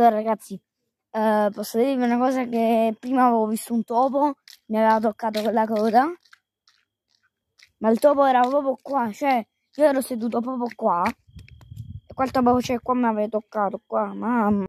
Allora ragazzi, eh, posso dirvi una cosa che prima avevo visto un topo, mi aveva toccato quella coda, ma il topo era proprio qua, cioè io ero seduto proprio qua, e quel topo cioè qua mi aveva toccato qua, mamma.